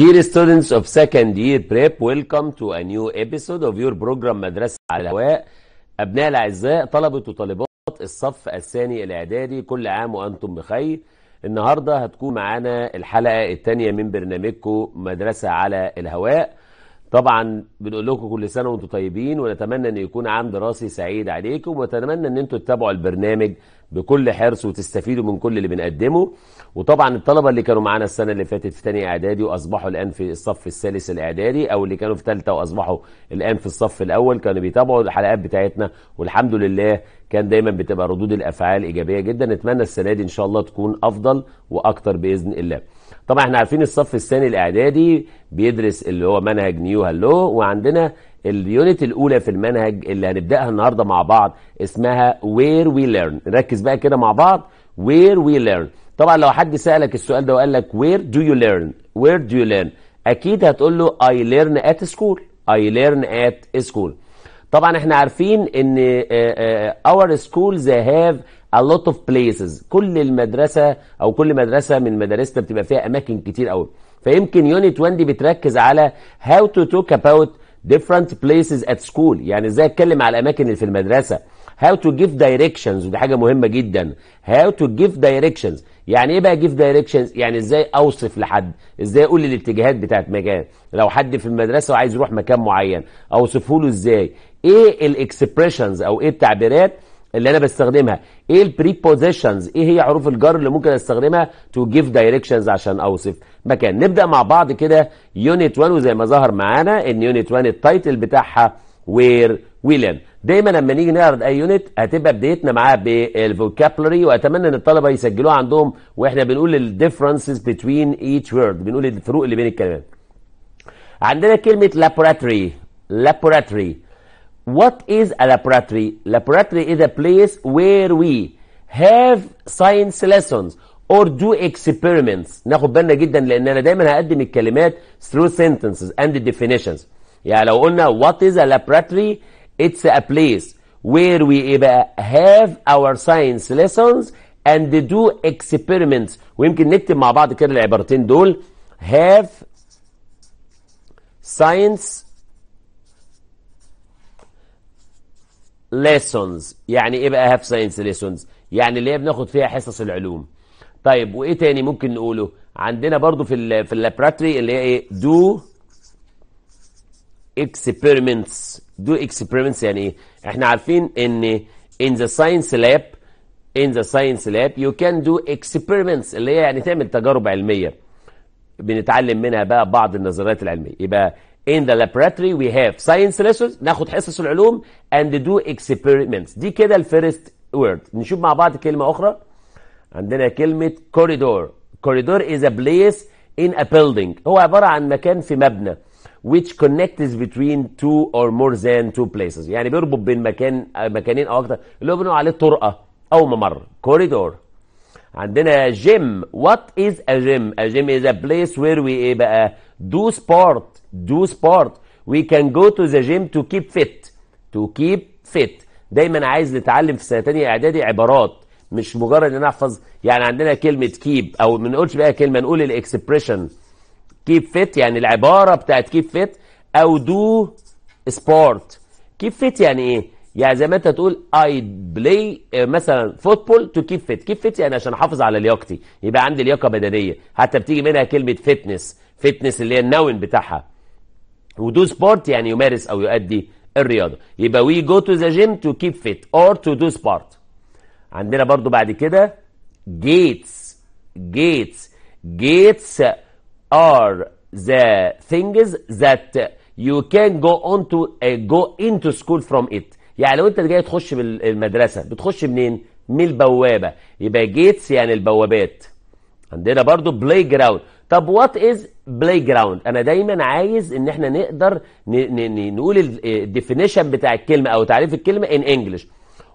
Dear students of second year prep, welcome to a new episode of your program مدرسة على الهواء. أبناء الأعزاء طلبة وطالبات الصف الثاني الإعدادي كل عام وأنتم بخير. النهاردة هتكون معانا الحلقة الثانية من برنامجكم مدرسة على الهواء. طبعا بنقول لكم كل سنة وأنتم طيبين ونتمنى أن يكون عام دراسي سعيد عليكم ونتمنى أن أنتم تتابعوا البرنامج بكل حرص وتستفيدوا من كل اللي بنقدمه. وطبعا الطلبه اللي كانوا معانا السنه اللي فاتت في ثانيه اعدادي واصبحوا الان في الصف الثالث الاعدادي او اللي كانوا في ثالثه واصبحوا الان في الصف الاول كانوا بيتابعوا الحلقات بتاعتنا والحمد لله كان دايما بتبقى ردود الافعال ايجابيه جدا نتمنى السنه دي ان شاء الله تكون افضل واكتر باذن الله طبعا احنا عارفين الصف الثاني الاعدادي بيدرس اللي هو منهج نيو هالو وعندنا اليونت الاولى في المنهج اللي هنبداها النهارده مع بعض اسمها وير وي ليرن نركز بقى كده مع بعض وير وي ليرن طبعا لو حد سألك السؤال ده وقال لك وير دو يو ليرن وير دو يو ليرن أكيد هتقول له اي ليرن ات سكول اي ليرن ات سكول طبعا احنا عارفين ان اور سكولز هاف a lot of places كل المدرسة او كل مدرسة من مدارسنا بتبقى فيها اماكن كتير قوي فيمكن يونت 1 دي بتركز على how to talk about different places at school يعني ازاي اتكلم على الاماكن اللي في المدرسة how to give directions ودي حاجة مهمة جدا how to give directions يعني ايه بقى جيف دايركشنز يعني ازاي اوصف لحد ازاي اقول الاتجاهات بتاعت مكان لو حد في المدرسه وعايز يروح مكان معين اوصفه له ازاي ايه الاكسبريشنز او ايه التعبيرات اللي انا بستخدمها ايه البريبوزيشنز ايه هي حروف الجر اللي ممكن استخدمها تو جيف دايركشنز عشان اوصف مكان نبدا مع بعض كده يونت 1 وزي ما ظهر معانا ان يونت 1 التايتل بتاعها وير ويلن دايما لما نيجي نعرض اي يونت هتبقى بدايتنا معاه بالفوكابلري واتمنى ان الطلبه يسجلوه عندهم واحنا بنقول الديفرنسز بتوين ايتش وورد بنقول الفروق اللي بين الكلمات عندنا كلمه لابوراتوري لابوراتوري وات از ا لابوراتري لابوراتري از ا بليس وير وي هاف ساينس ليسونز or do experiments. ناخد بالنا جدا لان انا دايما هقدم الكلمات through sentences and definitions. يعني لو قلنا what is a laboratory It's a place where we eh, have our science lessons and do experiments ويمكن نكتب مع بعض كده العبارتين دول have science lessons يعني ايه بقى have science lessons يعني اللي هي بناخد فيها حصص العلوم طيب وايه تاني ممكن نقوله عندنا برضو في ال في اللابراتري اللي هي ايه do experiments do اكسبيرمنتس يعني ايه احنا عارفين ان in the science lab in the science lab you can do experiments اللي هي يعني تعمل تجارب علميه بنتعلم منها بقى بعض النظريات العلميه يبقى in the laboratory we have science lessons ناخد حصص العلوم and do experiments دي كده الفيرست word نشوف مع بعض كلمه اخرى عندنا كلمه corridor corridor is a place in a building هو عباره عن مكان في مبنى which connects between two or more than two places يعني بيربط بين مكان مكانين او اكتر اللي هو بنقول عليه طرقه او ممر كوريدور عندنا جيم وات از ا جيم ا جيم از ا بليس وير وي ايه بقى دو سبورت دو سبورت وي كان جو تو ذا جيم تو كيب فيت تو كيب فيت دايما عايز نتعلم في سنه ثانيه اعدادي عبارات مش مجرد ان احفظ يعني عندنا كلمه كيب او ما نقولش بقى كلمه نقول الاكسبريشن كيب فيت يعني العباره بتاعت كيب فيت او دو سبورت كيب فيت يعني ايه يعني زي ما انت تقول اي آه، بلاي مثلا فوتبول تو كيب فيت كيب فيت يعني عشان احافظ على لياقتي يبقى عندي لياقه بدنيه حتى بتيجي منها كلمه فيتنس فيتنس اللي هي النون بتاعها ودو سبورت يعني يمارس او يؤدي الرياضه يبقى وي جو تو ذا جيم تو كيب فيت اور تو دو سبورت عندنا برضو بعد كده جيتس جيتس جيتس are the things that you can go on to uh, go into school from it يعني لو انت جاي تخش بالمدرسه بتخش منين من البوابه يبقى جيتس يعني البوابات عندنا برضو بلاي جراوند طب وات از بلاي جراوند انا دايما عايز ان احنا نقدر نقول الديفينيشن آه، بتاع الكلمه او تعريف الكلمه ان انجلش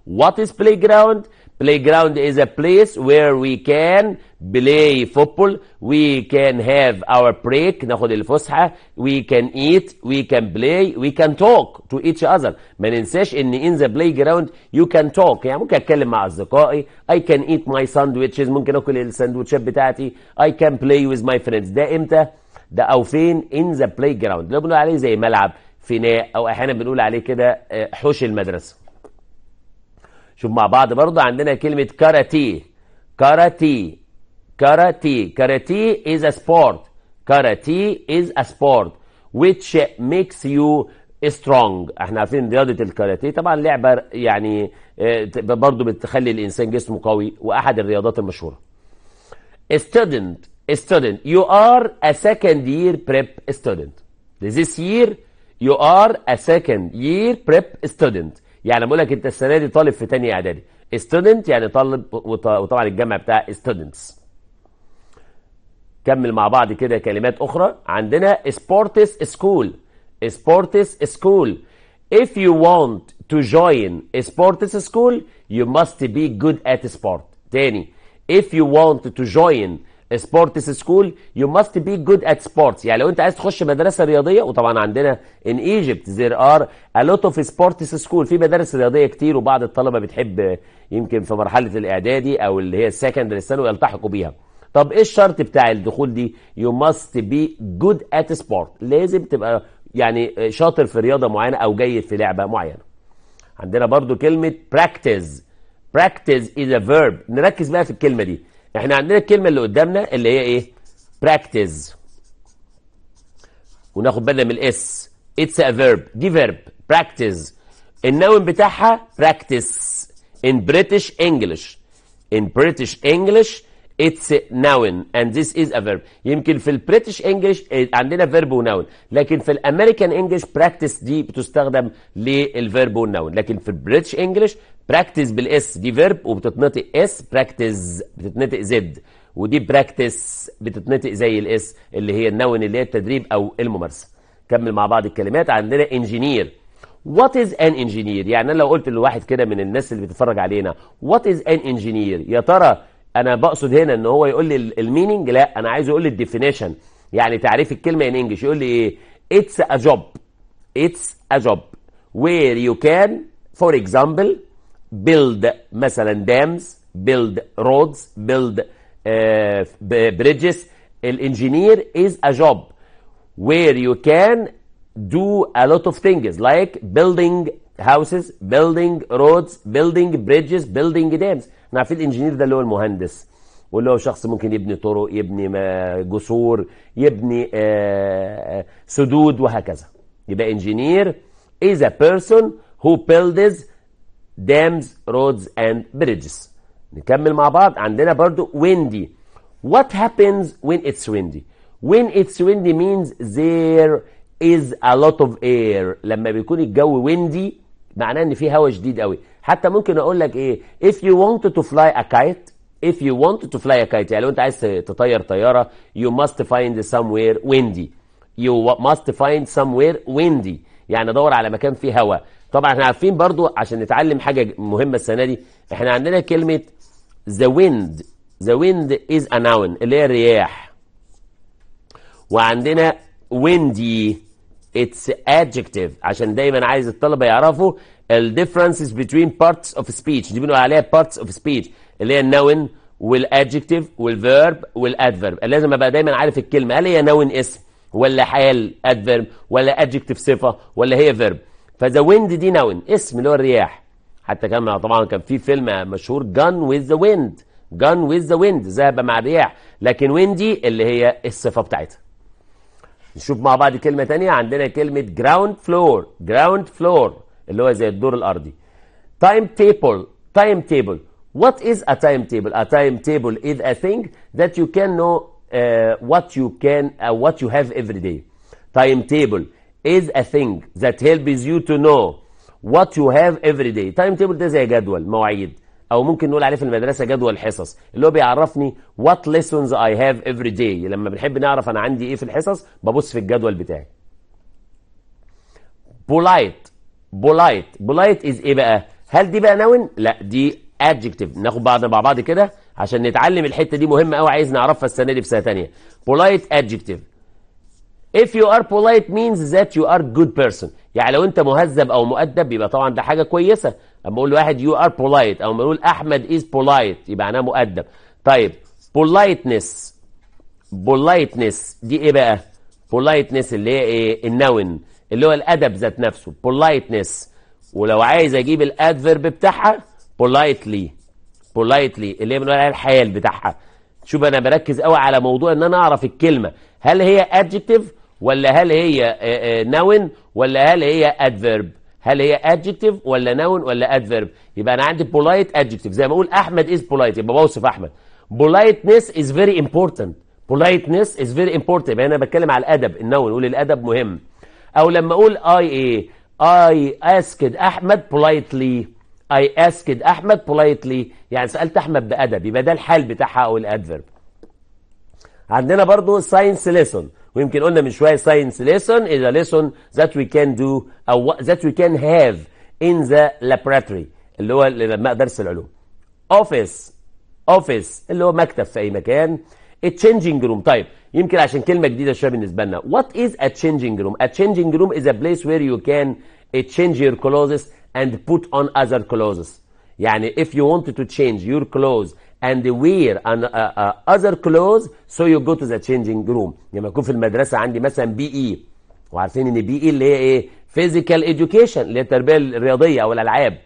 وات از بلاي جراوند Playground is a place where we can play football, we can have our break, ناخد الفسحة, we can eat, we can play, we can talk to each other. ما ننساش ان in the playground you can talk. يعني ممكن اتكلم مع اصدقائي, I can eat my sandwiches, ممكن اكل الساندوتشات بتاعتي, I can play with my friends. ده امتى؟ ده او فين؟ in the playground. لو بنقول عليه زي ملعب, فناء, او احيانا بنقول عليه كده حوش المدرسة. شوف مع بعض برضه عندنا كلمة كاراتيه كاراتيه كاراتيه كاراتيه is a sport كاراتيه is a sport which makes you strong احنا عارفين رياضة الكاراتيه طبعا لعبة يعني آه، برضه بتخلي الإنسان جسمه قوي وأحد الرياضات المشهورة student student you are a second year prep student this year you are a second year prep student يعني بقول لك انت السنه دي طالب في ثانيه اعدادي ستودنت يعني طالب وطبعا الجمع بتاع ستودنتس كمل مع بعض كده كلمات اخرى عندنا سبورتس سكول سبورتس سكول if you want to join a sports school you must be good at sport تاني if you want to join سبورتس سكول يو ماست بي جود ات سبورتس يعني لو انت عايز تخش مدرسه رياضيه وطبعا عندنا ان ايجيبت زير ار ا لوت اوف سبورتس سكول في مدارس رياضيه كتير وبعض الطلبه بتحب يمكن في مرحله الاعدادي او اللي هي السكندري الثانوي يلتحقوا بيها طب ايه الشرط بتاع الدخول دي يو ماست بي جود ات سبورت لازم تبقى يعني شاطر في رياضه معينه او جيد في لعبه معينه عندنا برضو كلمه براكتس براكتس از ا فيرب نركز بقى في الكلمه دي احنا عندنا الكلمه اللي قدامنا اللي هي ايه براكتس وناخد بالنا من الاس اتس ا فيرب دي فيرب براكتس النون بتاعها براكتس in بريتش انجلش in بريتش انجلش it's a noun and this is a verb يمكن في البريتش انجلش آه، عندنا فيرب وناون لكن في الامريكان انجلش براكتس دي بتستخدم للفيرب والناون لكن في البريتش انجلش براكتس بالاس دي فيرب وبتتنطق اس براكتس بتتنطق زد ودي براكتس بتتنطق زي الاس اللي هي النون اللي هي التدريب او الممارسه كمل مع بعض الكلمات عندنا انجينير وات از ان انجينير يعني انا لو قلت لواحد كده من الناس اللي بتتفرج علينا وات از ان انجينير يا ترى انا بقصد هنا ان هو يقول لي الميننج لا انا عايزه يقول لي الديفينيشن يعني تعريف الكلمه ان انجلش يقول لي ايه اتس ا جوب اتس ا جوب وير يو كان فور اكزامبل build مثلا dams build roads build uh, bridges الانجينير is a job where you can do a lot of things like building houses building roads building bridges building dams احنا عارفين الانجينير ده اللي هو المهندس واللي هو شخص ممكن يبني طرق يبني جسور يبني سدود وهكذا يبقى انجينير is a person who builds dams, roads and bridges نكمل مع بعض عندنا برضو windy what happens when it's windy when it's windy means there is a lot of air لما بيكون الجو windy معناه ان في هواء شديد قوي حتى ممكن اقول لك ايه if you wanted to fly a kite if you wanted to fly a kite يعني لو انت عايز تطير طياره you must find somewhere windy you must find somewhere windy يعني دور على مكان فيه هواء طبعا احنا عارفين برضو عشان نتعلم حاجة مهمة السنة دي احنا عندنا كلمة the wind the wind is a noun اللي هي الرياح وعندنا windy it's adjective عشان دايما عايز الطلبة يعرفوا ال differences between parts of speech دي بنقول عليها parts of speech اللي هي النون والادجكتيف والفيرب والادفيرب لازم ابقى دايما عارف الكلمه هل هي نون اسم ولا حال ادفيرب ولا ادجكتيف صفه ولا هي فيرب فذا ويند دي نون اسم اللي هو الرياح حتى كان طبعا كان في فيلم مشهور جان ويز ذا ويند جان ويز ذا ويند ذهب مع الرياح لكن ويندي اللي هي الصفه بتاعتها نشوف مع بعض كلمه تانية عندنا كلمه جراوند فلور جراوند فلور اللي هو زي الدور الارضي تايم تيبل تايم تيبل What is a timetable? A timetable is a thing that you can know uh, what you can, uh, what you have every day. Timetable is a thing that helps you to know what you have every day تايم تيبل ده زي جدول مواعيد او ممكن نقول عليه في المدرسه جدول حصص اللي هو بيعرفني what lessons I have every day لما بنحب نعرف انا عندي ايه في الحصص ببص في الجدول بتاعي polite polite polite is ايه بقى هل دي بقى نون لا دي adjective ناخد بعض مع بعض كده عشان نتعلم الحته دي مهمه قوي عايز نعرفها السنه دي في سنه ثانيه polite adjective if you are polite means that you are good person يعني لو انت مهذب او مؤدب يبقى طبعا ده حاجه كويسه اما اقول لواحد you are polite او اما اقول احمد is polite يبقى معناه مؤدب طيب politeness politeness دي ايه بقى politeness اللي هي ايه النون اللي هو الادب ذات نفسه politeness ولو عايز اجيب الادفيرب بتاعها politely politely اللي هي من عليها الحيال بتاعها شوف انا بركز قوي على موضوع ان انا اعرف الكلمه هل هي adjective ولا هل هي نون آه، آه، ولا هل هي ادفيرب هل هي ادجكتيف ولا نون ولا ادفيرب يبقى انا عندي بولايت ادجكتيف زي ما اقول احمد از بولايت يبقى بوصف احمد بولايتنس از فيري امبورتنت بولايتنس از فيري امبورتنت يبقى انا بتكلم على الادب النون نقول الادب مهم او لما اقول اي ايه اي اسكد احمد بولايتلي اي اسكد احمد بولايتلي يعني سالت احمد بادب يبقى ده الحال بتاعها او الادفرب عندنا برضو ساينس ليسون ويمكن قلنا من شوية science lesson is a lesson that we can do أو that we can have in the laboratory اللي هو لما درس العلوم office office اللي هو مكتب في أي مكان a changing room طيب يمكن عشان كلمة جديدة شوية بالنسبة لنا what is a changing room a changing room is a place where you can eh, change your clothes and put on other clothes يعني if you wanted to change your clothes and wear an, uh, uh, other clothes so you go to the changing room لما يكون في المدرسة عندي مثلا بي اي e. وعارفين ان بي اي e اللي هي ايه فيزيكال اديوكيشن اللي هي التربية الرياضية او الالعاب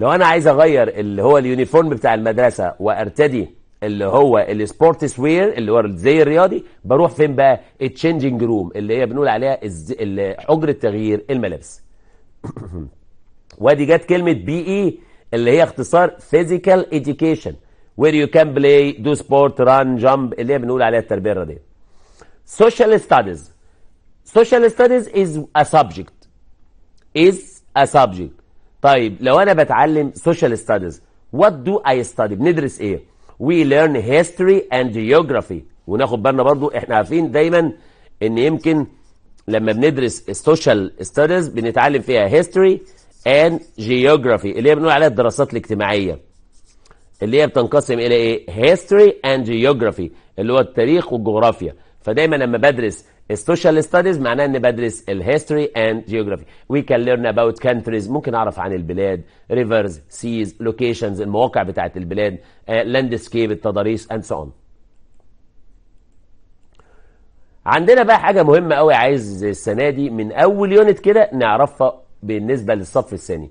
لو انا عايز اغير اللي هو اليونيفورم بتاع المدرسة وارتدي اللي هو السبورتس وير اللي هو الزي الرياضي بروح فين بقى التشينجينج روم اللي هي بنقول عليها حجرة تغيير الملابس وادي جت كلمة بي اي e اللي هي اختصار فيزيكال education where you can play, do sport, run, jump اللي هي بنقول عليها التربية الرياضية. Social studies. Social studies is a subject. Is a subject. طيب لو أنا بتعلم social studies, what do I study؟ بندرس إيه؟ We learn history and geography. وناخد بالنا برضو إحنا عارفين دايما إن يمكن لما بندرس social studies بنتعلم فيها history and geography اللي هي بنقول عليها الدراسات الاجتماعيه اللي هي بتنقسم الى ايه هيستوري اند جيوغرافي اللي هو التاريخ والجغرافيا فدايما لما بدرس السوشيال ستاديز معناه ان بدرس الهيستوري اند جيوغرافي وي كان ليرن اباوت كانتريز ممكن اعرف عن البلاد ريفرز سيز لوكيشنز المواقع بتاعه البلاد لاند آه، سكيب التضاريس اند سو اون عندنا بقى حاجه مهمه قوي عايز السنه دي من اول يونت كده نعرفها بالنسبه للصف الثاني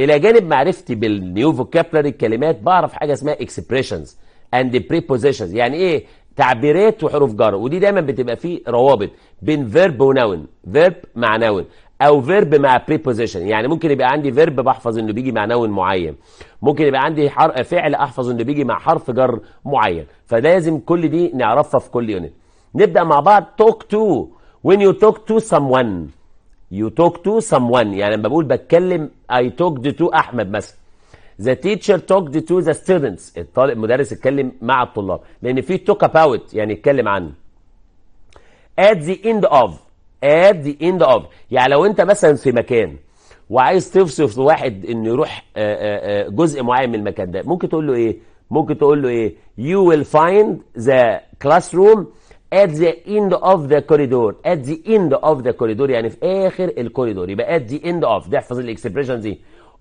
الى جانب معرفتي بالنيو فوكابلري الكلمات بعرف حاجه اسمها اكسبريشنز اند بريبوزيشنز يعني ايه تعبيرات وحروف جر ودي دايما بتبقى فيه روابط بين فيرب وناون فيرب مع ناون او فيرب مع بريبوزيشن يعني ممكن يبقى عندي فيرب بحفظ انه بيجي مع ناون معين ممكن يبقى عندي حر... فعل احفظ انه بيجي مع حرف جر معين فلازم كل دي نعرفها في كل يونت نبدا مع بعض توك تو when you talk to someone You talk to someone يعني لما بقول بتكلم I توك to أحمد مثلا The teacher talked to the students الطالب المدرس اتكلم مع الطلاب لأن في talk about يعني اتكلم عنه At the end of At the end of يعني لو أنت مثلا في مكان وعايز في واحد انه يروح آه، آه، آه، جزء معين من المكان ده ممكن تقول له ايه ممكن تقول له ايه you will find the classroom at the end of the corridor at the end of the corridor يعني في اخر الكوريدور يبقى at the end of ده احفظ الاكسبريشن دي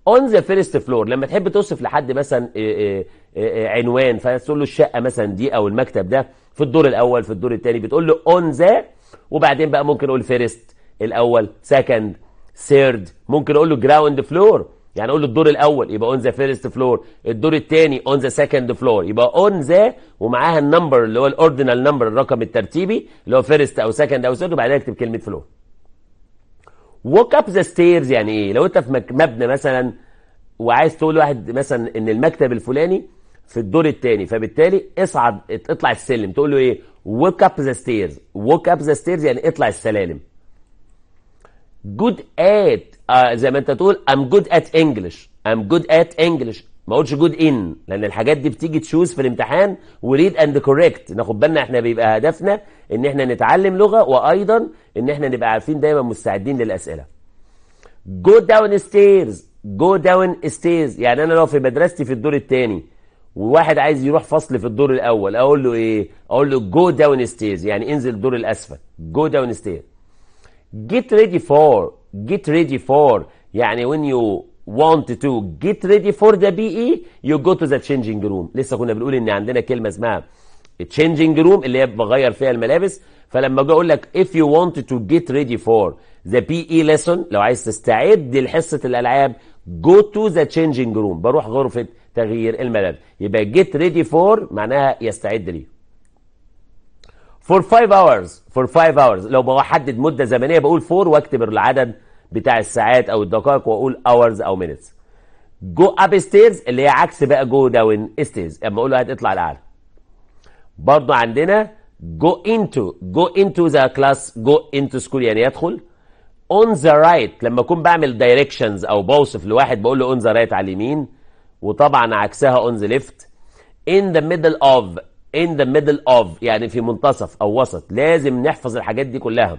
on the first floor لما تحب توصف لحد مثلا آه، آه، آه، عنوان فتقول له الشقه مثلا دي او المكتب ده في الدور الاول في الدور الثاني بتقول له on the وبعدين بقى ممكن اقول first الاول second third ممكن اقول له جراوند فلور يعني اقول له الدور الاول يبقى اون ذا فيرست فلور الدور الثاني اون ذا سكند فلور يبقى اون ذا ومعاها النمبر اللي هو الاوردينال نمبر الرقم الترتيبي اللي هو فيرست او سكند او ثيرد وبعدين اكتب كلمه فلور ووك اب ذا ستيرز يعني ايه لو انت في مبنى مثلا وعايز تقول لواحد مثلا ان المكتب الفلاني في الدور الثاني فبالتالي اصعد اطلع السلم تقول له ايه ووك اب ذا ستيرز ووك اب ذا ستيرز يعني اطلع السلالم جود ات آه، زي ما انت تقول ام جود ات انجلش ام جود ات انجلش ما اقولش جود ان لان الحاجات دي بتيجي تشوز في الامتحان وريد اند كوريكت ناخد بالنا احنا بيبقى هدفنا ان احنا نتعلم لغه وايضا ان احنا نبقى عارفين دايما مستعدين للاسئله جو داون ستيرز جو داون ستيرز يعني انا لو في مدرستي في الدور الثاني وواحد عايز يروح فصل في الدور الاول اقول له ايه اقول له جو داون ستيرز يعني انزل الدور الاسفل جو داون ستيرز get ready for get ready for يعني when you want to get ready for the PE you go to the changing room لسه كنا بنقول ان عندنا كلمة اسمها changing room اللي هي بغير فيها الملابس فلما اجي اقول لك if you want to get ready for the PE lesson لو عايز تستعد لحصة الالعاب go to the changing room بروح غرفة تغيير الملابس يبقى get ready for معناها يستعد ليه فور 5 اورز فور 5 اورز لو بحدد مده زمنيه بقول فور واكتب العدد بتاع الساعات او الدقائق واقول اورز او مينتس جو اب ستيرز اللي هي عكس بقى جو داون ستيرز اما اقول له هتطلع لاعلى برضه عندنا جو انتو جو انتو ذا كلاس جو انتو سكول يعني يدخل اون ذا رايت لما اكون بعمل دايركشنز او بوصف لواحد بقول له اون ذا رايت على اليمين وطبعا عكسها اون ذا ليفت ان ذا ميدل اوف in the middle of يعني في منتصف او وسط لازم نحفظ الحاجات دي كلها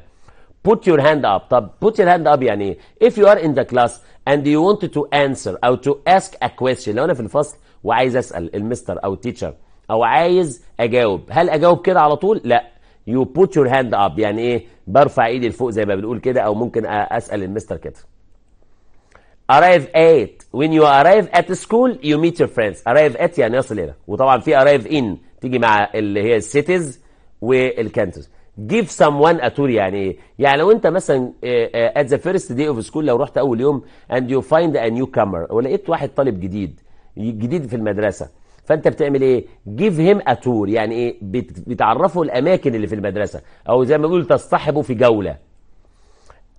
put your hand up طب put your hand up يعني ايه if you are in the class and you want to answer او to ask a question لو انا في الفصل وعايز اسال المستر او التيتشر او عايز اجاوب هل اجاوب كده على طول لا you put your hand up يعني ايه برفع ايدي لفوق زي ما بنقول كده او ممكن اسال المستر كده arrive at when you arrive at school you meet your friends arrive at يعني يصل الى وطبعا في arrive in تيجي مع اللي هي السيتيز والكانتوز جيف سام وان اتور يعني ايه؟ يعني لو انت مثلا ات ذا فيرست داي اوف سكول لو رحت اول يوم اند يو فايند ا نيو كامر ولقيت واحد طالب جديد جديد في المدرسه فانت بتعمل ايه؟ جيف هيم اتور يعني ايه؟ بتعرفه الاماكن اللي في المدرسه او زي ما بيقول تصطحبه في جوله.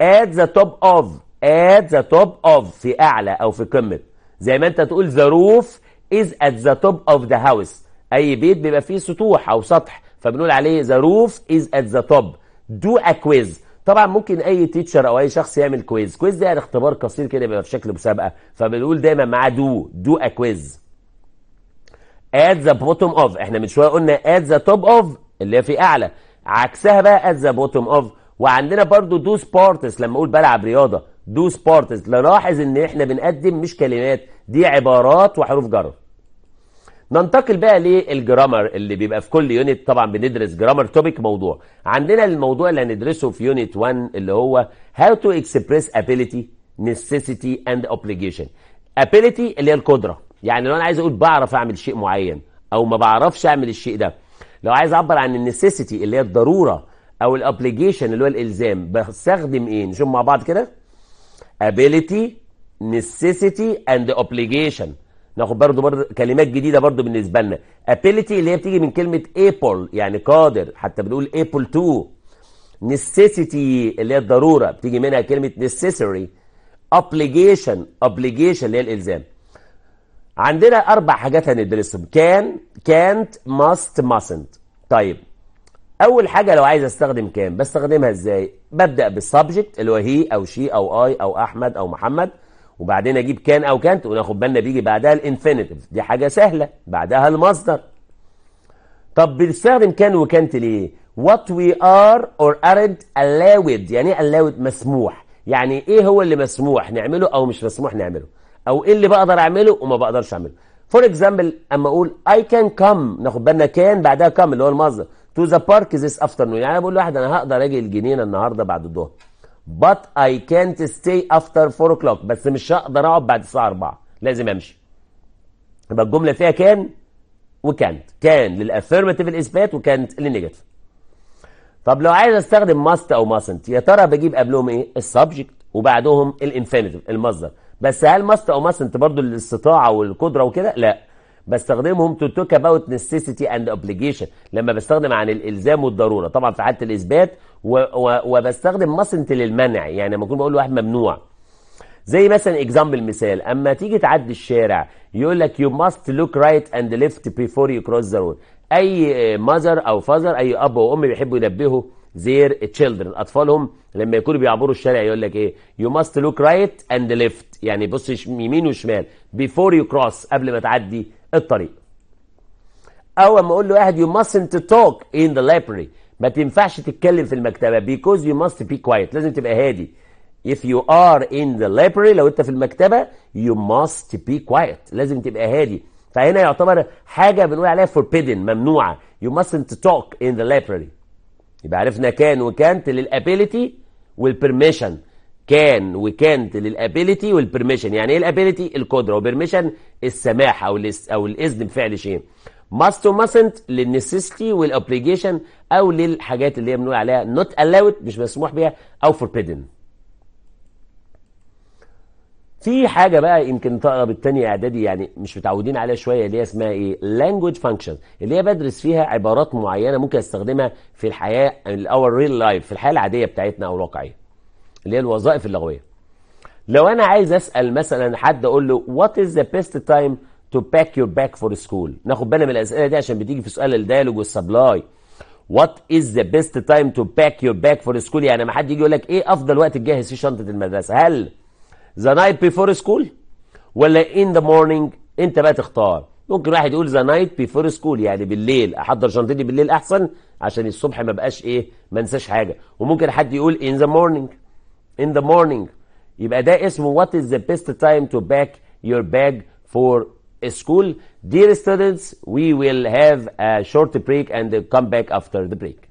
ات ذا توب اوف ات ذا توب اوف في اعلى او في قمه زي ما انت تقول ذا روف از ات ذا توب اوف ذا هاوس اي بيت بيبقى فيه سطوح او سطح فبنقول عليه ذا روف از ات ذا توب دو ا كويز طبعا ممكن اي تيتشر او اي شخص يعمل كويز كويز ده يعني اختبار قصير كده بيبقى في شكل مسابقه فبنقول دايما مع دو دو ا كويز ات ذا بوتوم اوف احنا من شويه قلنا ات ذا توب اوف اللي هي في اعلى عكسها بقى ات ذا بوتوم اوف وعندنا برضو دو سبارتس لما اقول بلعب رياضه دو سبارتس لاحظ ان احنا بنقدم مش كلمات دي عبارات وحروف جر ننتقل بقى للجرامر اللي بيبقى في كل يونت طبعا بندرس جرامر توبيك موضوع عندنا الموضوع اللي هندرسه في يونت 1 اللي هو هاو تو اكسبريس ability necessity اند obligation ability اللي هي القدره يعني لو انا عايز اقول بعرف اعمل شيء معين او ما بعرفش اعمل الشيء ده لو عايز اعبر عن النسيسيتي اللي هي الضروره او الابليجيشن اللي هو الالزام بستخدم ايه نشوف مع بعض كده ability necessity and obligation ناخد برضه برضه كلمات جديده برضه بالنسبه لنا ability اللي هي بتيجي من كلمه ايبل يعني قادر حتى بنقول ايبل تو necessity اللي هي الضروره بتيجي منها كلمه necessary obligation obligation اللي هي الالزام عندنا اربع حاجات هندرسهم كان كانت ماست ماسنت طيب اول حاجه لو عايز استخدم كان بستخدمها ازاي ببدا بالسبجكت اللي هو هي او شي او اي او احمد او محمد وبعدين اجيب كان او كانت وناخد بالنا بيجي بعدها الانفينيتيف دي حاجه سهله بعدها المصدر طب بنستخدم كان وكانت ليه what we are or aren't allowed يعني ايه allowed مسموح يعني ايه هو اللي مسموح نعمله او مش مسموح نعمله او ايه اللي بقدر اعمله وما بقدرش اعمله فور اكزامبل اما اقول اي كان كم ناخد بالنا كان بعدها كم اللي هو المصدر تو ذا بارك ذيس افترنون يعني انا بقول لواحد انا هقدر اجي الجنينه النهارده بعد الظهر but I can't stay after 4 o'clock بس مش هقدر اقعد بعد الساعه 4 لازم امشي يبقى الجمله فيها كان وكانت كان للافيرماتيف الاثبات وكانت للنيجاتيف طب لو عايز استخدم ماست او ماسنت يا ترى بجيب قبلهم ايه السبجكت وبعدهم الانفينيتيف المصدر بس هل ماست او ماسنت برضو الاستطاعه والقدره وكده لا بستخدمهم تو توك اباوت نسيستي اند اوبليجيشن لما بستخدم عن الالزام والضروره طبعا في حاله الاثبات وبستخدم مصنة للمنع يعني لما اكون بقول لواحد ممنوع زي مثلا اكزامبل مثال اما تيجي تعدي الشارع يقول لك يو ماست لوك رايت اند ليفت بيفور يو كروس ذا رود اي ماذر او فازر اي اب وام بيحبوا ينبهوا زير تشيلدرن اطفالهم لما يكونوا بيعبروا الشارع يقول لك ايه يو ماست لوك رايت اند ليفت يعني بص يمين وشمال بيفور يو كروس قبل ما تعدي الطريق او اما اقول له واحد يو ماستنت توك ان ذا library ما تنفعش تتكلم في المكتبة because you must be quiet لازم تبقى هادي if you are in the library لو انت في المكتبة you must be quiet لازم تبقى هادي فهنا يعتبر حاجة بنقول عليها forbidden ممنوعة you mustn't talk in the library يبقى عرفنا كان وكانت للability والبرميشن كان وكانت للability والبرميشن يعني ايه الability القدره والpermission السماح او الاذن بفعل شيء must و mustn't للنسيستي والابليجيشن او للحاجات اللي هي بنقول عليها نوت allowed مش مسموح بيها او forbidden في حاجة بقى يمكن طلب التانية إعدادي يعني مش متعودين عليها شوية اللي هي اسمها إيه؟ لانجوج فانكشن اللي هي بدرس فيها عبارات معينة ممكن أستخدمها في الحياة اور ريل لايف في الحياة العادية بتاعتنا أو الواقعية اللي هي الوظائف اللغوية لو أنا عايز أسأل مثلا حد أقول له وات إز ذا بيست تايم تو باك يور باك فور سكول ناخد بالنا من الاسئله دي عشان بتيجي في سؤال الديالوج والسبلاي وات از ذا بيست تايم تو باك يور باك فور سكول يعني ما حد يجي يقول لك ايه افضل وقت تجهز فيه شنطه المدرسه هل ذا نايت بيفور سكول ولا ان ذا مورنينج انت بقى تختار ممكن واحد يقول ذا نايت بيفور سكول يعني بالليل احضر شنطتي بالليل احسن عشان الصبح ما بقاش ايه ما انساش حاجه وممكن حد يقول ان ذا مورنينج ان ذا مورنينج يبقى ده اسمه وات از ذا بيست تايم تو باك يور باج فور school. Dear students, we will have a short break and come back after the break.